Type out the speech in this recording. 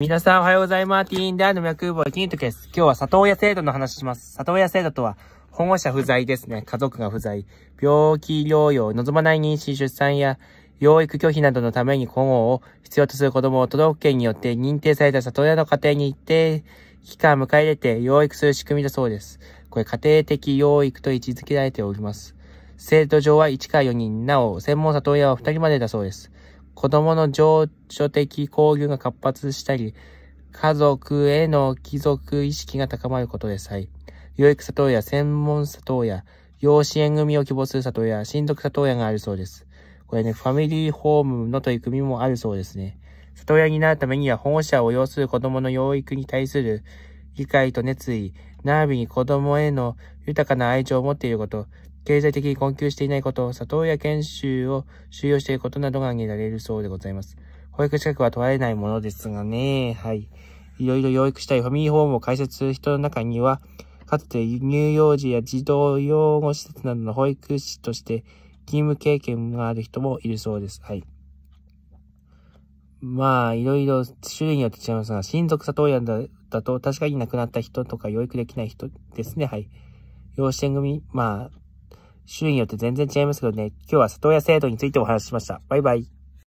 皆さんおはようございます。ティーンダーの脈空母、金時です。今日は里親制度の話します。里親制度とは、保護者不在ですね。家族が不在。病気療養、望まない妊娠、出産や、養育拒否などのために保護を必要とする子供を都道府県によって認定された里親の家庭に一定期間迎え入れて養育する仕組みだそうです。これ家庭的養育と位置づけられております。制度上は1から4人、なお、専門里親は2人までだそうです。子供の情緒的交流が活発したり、家族への帰属意識が高まることでさえ、養育里親、専門里親、養子縁組を希望する里親、親族里親があるそうです。これね、ファミリーホームの取り組みもあるそうですね。里親になるためには保護者を要する子供の養育に対する理解と熱意、並びに子供への豊かな愛情を持っていること、経済的に困窮していないこと、里親研修を収容していることなどが挙げられるそうでございます。保育資格は問われないものですがね、はい。いろいろ養育したいファミリーホームを開設する人の中には、かつて乳幼児や児童養護施設などの保育士として勤務経験がある人もいるそうです。はい。まあ、いろいろ種類によって違いますが、親族里親だだと確かに亡くなった人とか養育できない人ですね。はい。養子縁組、まあ、種類によって全然違いますけどね、今日は里親制度についてお話ししました。バイバイ。